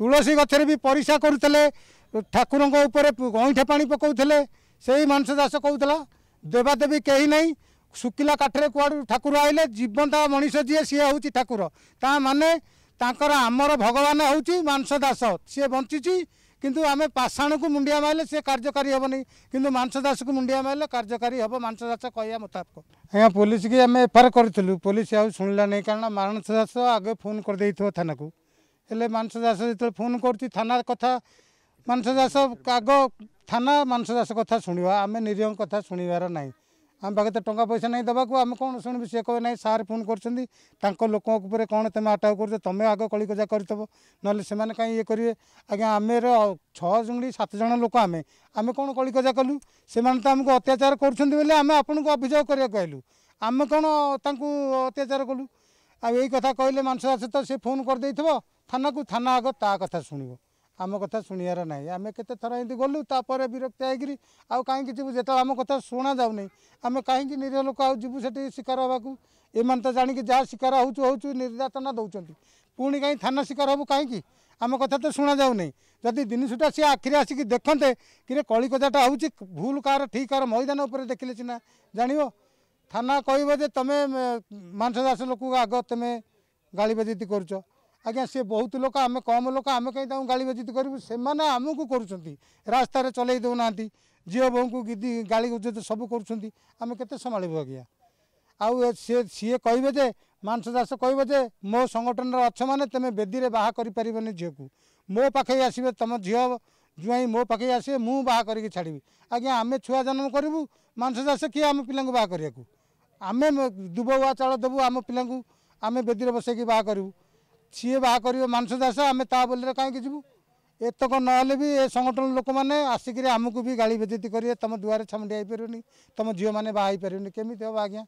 ତୁଳସୀ ଗଛରେ ବି ପରିସ୍ରା କରୁଥିଲେ ଠାକୁରଙ୍କ ଉପରେ ଅଇଁଠା ପାଣି ପକାଉଥିଲେ ସେଇ ମାନସ ଦାସ କହୁଥିଲା ଦେବାଦେବୀ କେହି ନାହିଁ ଶୁଖିଲା କାଠରେ କୁଆଡ଼ୁ ଠାକୁର ଆଇଲେ ଜୀବନ୍ତ ମଣିଷ ଯିଏ ସିଏ ହେଉଛି ଠାକୁର ତା ମାନେ ତାଙ୍କର ଆମର ଭଗବାନ ହେଉଛି ମାନସ ଦାସ ସିଏ ବଞ୍ଚିଛି କିନ୍ତୁ ଆମେ ପାଷାଣକୁ ମୁଣ୍ଡିଆ ମାରିଲେ ସେ କାର୍ଯ୍ୟକାରୀ ହେବନି କିନ୍ତୁ ମାଂସ ଦାସକୁ ମୁଣ୍ଡିଆ ମାରିଲେ କାର୍ଯ୍ୟକାରୀ ହେବ ମାଂସ ଦାସ କହିବା ମୁତାବକ ଆଜ୍ଞା ପୋଲିସକି ଆମେ ଏଫଆଇଆର୍ କରିଥିଲୁ ପୋଲିସ ଆଉ ଶୁଣିଲା ନାହିଁ କାରଣ ମାଂସ ଦାସ ଆଗେ ଫୋନ୍ କରିଦେଇଥିବ ଥାନାକୁ ହେଲେ ମାଂସ ଦାସ ଯେତେବେଳେ ଫୋନ୍ କରୁଛି ଥାନା କଥା ମାଂସ ଦାସ ଆଗ ଥାନା ମାଂସ ଦାସ କଥା ଶୁଣିବା ଆମେ ନିରୀହ କଥା ଶୁଣିବାର ନାହିଁ ଆମ ପାଖରେ ତ ଟଙ୍କା ପଇସା ନାହିଁ ଦେବାକୁ ଆମେ କ'ଣ ଶୁଣିବୁ ସେ କହିବେ ନାହିଁ ସାର୍ ଫୋନ୍ କରୁଛନ୍ତି ତାଙ୍କ ଲୋକଙ୍କ ଉପରେ କ'ଣ ତୁମେ ଆଟାକ୍ କରୁଛ ତୁମେ ଆଗ କଳିକଜା କରିଥବ ନହେଲେ ସେମାନେ କାହିଁ ଇଏ କରିବେ ଆଜ୍ଞା ଆମେର ଛଅ ଜଣ ସାତ ଜଣ ଲୋକ ଆମେ ଆମେ କ'ଣ କଳିକଜା କଲୁ ସେମାନେ ତ ଆମକୁ ଅତ୍ୟାଚାର କରୁଛନ୍ତି ବୋଲି ଆମେ ଆପଣଙ୍କୁ ଅଭିଯୋଗ କରିବାକୁ ଆଇଲୁ ଆମେ କ'ଣ ତାଙ୍କୁ ଅତ୍ୟାଚାର କଲୁ ଆଉ ଏଇ କଥା କହିଲେ ମାଂସ ଦାସ ତ ସେ ଫୋନ୍ କରିଦେଇଥିବ থানাକୁ ଥାନା ଆଗ ତା କଥା ଶୁଣିବ ଆମ କଥା ଶୁଣିବାର ନାହିଁ ଆମେ କେତେ ଥର ଏମିତି ଗଲୁ ତାପରେ ବିରକ୍ତ ହେଇକିରି ଆଉ କାହିଁକି ଯିବୁ ଯେତେବେଳେ ଆମ କଥା ଶୁଣାଯାଉନି ଆମେ କାହିଁକି ନିରୀହ ଲୋକ ଆଉ ଯିବୁ ସେଠି ଶିକାର ହେବାକୁ ଏମାନେ ତ ଜାଣିକି ଯାହା ଶିକାର ହେଉଛୁ ହେଉଛୁ ନିର୍ଯାତନା ଦେଉଛନ୍ତି ପୁଣି କାହିଁ ଥାନା ଶିକାର ହେବୁ କାହିଁକି ଆମ କଥା ତ ଶୁଣାଯାଉନି ଯଦି ଜିନିଷଟା ସିଏ ଆଖିରେ ଆସିକି ଦେଖନ୍ତେ କିରେ କଳିକଜାଟା ହେଉଛି ଭୁଲ କାହାର ଠିକ୍ କାହାର ମଇଦାନ ଉପରେ ଦେଖିଲେ ସିନା ଜାଣିବ থানা কহব যে তুমি মাংস চাষ লোক আগ তুমি গাড়ি বেজিতি করছ बहुत लोक आम कम लोक आमे कहीँ त गागोज गरौँ त्यो आमु कस्तो चलै देउ न झिउ बोहू गाली उजत सबै कुरु आमे केत सम्भाव अझ आउ मो के मास कि मोसन र अछ मैले तेदीले बाहेक गरिपार झिउको मो पाखे आसम्म झिउ जु मो पाखै आसु बाहेक छाडि अमे छुवा जन्म गरौँ मांसचास के आम पि बाहरक आमे दुब उहा चाड दबु आम पिमे बेदीले बसैकि बाहु ସିଏ ବାହା କରିବ ମାନସ ଦାସ ଆମେ ତା ବୋଲିରେ କାହିଁକି ଯିବୁ ଏତକ ନହେଲେ ବି ଏ ସଂଗଠନ ଲୋକମାନେ ଆସିକିରି ଆମକୁ ବି ଗାଳି ବେଦିତି କରିବେ ତୁମ ଦୁଆରେ ଛାମୁଣ୍ଡି ହେଇପାରିବନି ତୁମ ଝିଅମାନେ ବାହା ହେଇପାରିବନି କେମିତି ହେବ ଆଜ୍ଞା